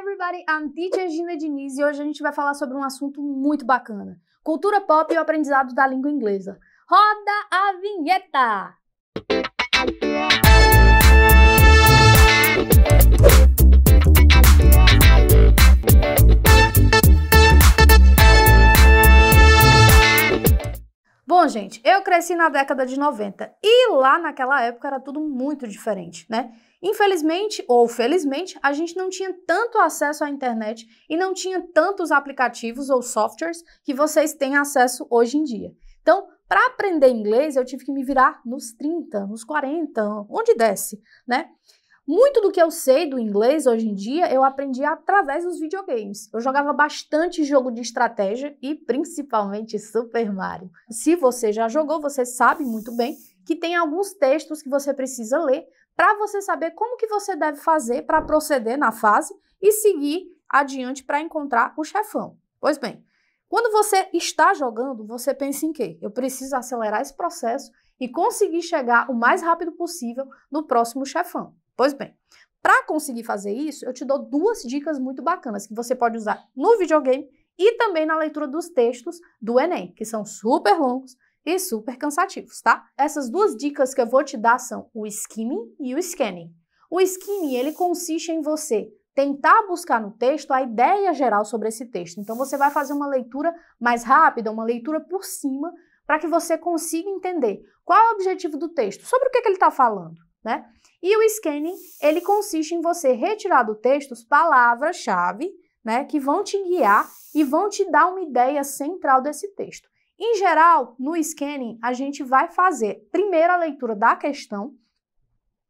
everybody, I'm teacher Gina Diniz e hoje a gente vai falar sobre um assunto muito bacana: cultura pop e o aprendizado da língua inglesa. Roda a vinheta! gente, eu cresci na década de 90 e lá naquela época era tudo muito diferente, né? Infelizmente ou felizmente, a gente não tinha tanto acesso à internet e não tinha tantos aplicativos ou softwares que vocês têm acesso hoje em dia. Então, para aprender inglês, eu tive que me virar nos 30, nos 40, onde desce, né? Muito do que eu sei do inglês hoje em dia eu aprendi através dos videogames. Eu jogava bastante jogo de estratégia e principalmente Super Mario. Se você já jogou, você sabe muito bem que tem alguns textos que você precisa ler para você saber como que você deve fazer para proceder na fase e seguir adiante para encontrar o chefão. Pois bem, quando você está jogando, você pensa em quê? Eu preciso acelerar esse processo e conseguir chegar o mais rápido possível no próximo chefão. Pois bem, para conseguir fazer isso, eu te dou duas dicas muito bacanas que você pode usar no videogame e também na leitura dos textos do Enem, que são super longos e super cansativos, tá? Essas duas dicas que eu vou te dar são o skimming e o scanning. O skimming, ele consiste em você tentar buscar no texto a ideia geral sobre esse texto. Então você vai fazer uma leitura mais rápida, uma leitura por cima, para que você consiga entender qual é o objetivo do texto, sobre o que, que ele está falando né? E o scanning, ele consiste em você retirar do texto palavras-chave, né, que vão te guiar e vão te dar uma ideia central desse texto. Em geral, no scanning, a gente vai fazer primeiro a leitura da questão,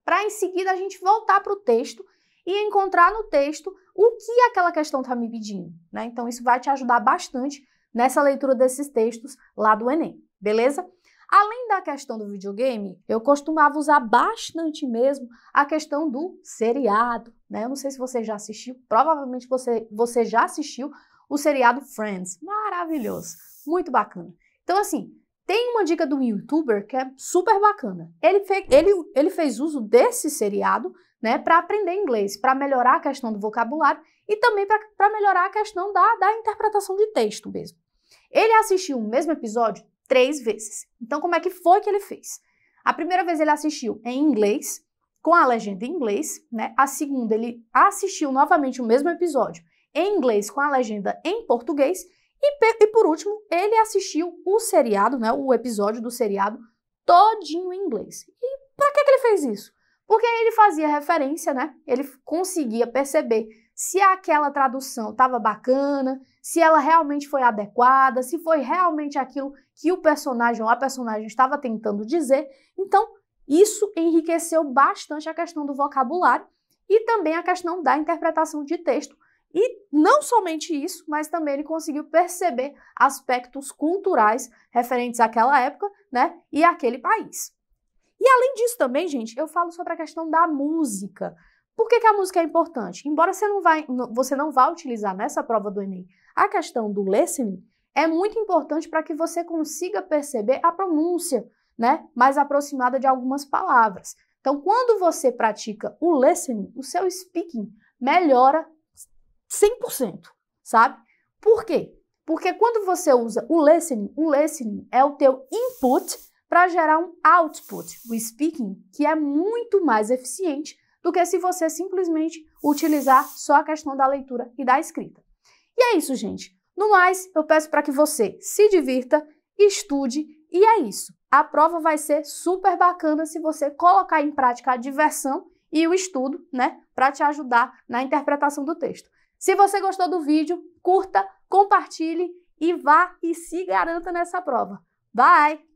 para em seguida a gente voltar para o texto e encontrar no texto o que aquela questão está me pedindo. Né? Então, isso vai te ajudar bastante nessa leitura desses textos lá do Enem, beleza? Além da questão do videogame, eu costumava usar bastante mesmo a questão do seriado. Né? Eu não sei se você já assistiu, provavelmente você, você já assistiu o seriado Friends. Maravilhoso, muito bacana. Então, assim, tem uma dica de um youtuber que é super bacana. Ele, fe ele, ele fez uso desse seriado né, para aprender inglês, para melhorar a questão do vocabulário e também para melhorar a questão da, da interpretação de texto mesmo. Ele assistiu o mesmo episódio três vezes. Então, como é que foi que ele fez? A primeira vez ele assistiu em inglês, com a legenda em inglês, né? A segunda, ele assistiu novamente o mesmo episódio em inglês, com a legenda em português. E, e por último, ele assistiu o seriado, né? O episódio do seriado todinho em inglês. E para que, que ele fez isso? Porque ele fazia referência, né? Ele conseguia perceber se aquela tradução estava bacana, se ela realmente foi adequada, se foi realmente aquilo que o personagem ou a personagem estava tentando dizer. Então, isso enriqueceu bastante a questão do vocabulário e também a questão da interpretação de texto. E não somente isso, mas também ele conseguiu perceber aspectos culturais referentes àquela época, né, e àquele país. E além disso também, gente, eu falo sobre a questão da música, por que, que a música é importante? Embora você não, vai, você não vá utilizar nessa prova do Enem a questão do listening, é muito importante para que você consiga perceber a pronúncia né, mais aproximada de algumas palavras. Então, quando você pratica o listening, o seu speaking melhora 100%, sabe? Por quê? Porque quando você usa o listening, o listening é o teu input para gerar um output, o speaking, que é muito mais eficiente do que se você simplesmente utilizar só a questão da leitura e da escrita. E é isso, gente. No mais, eu peço para que você se divirta, estude e é isso. A prova vai ser super bacana se você colocar em prática a diversão e o estudo, né, para te ajudar na interpretação do texto. Se você gostou do vídeo, curta, compartilhe e vá e se garanta nessa prova. Bye!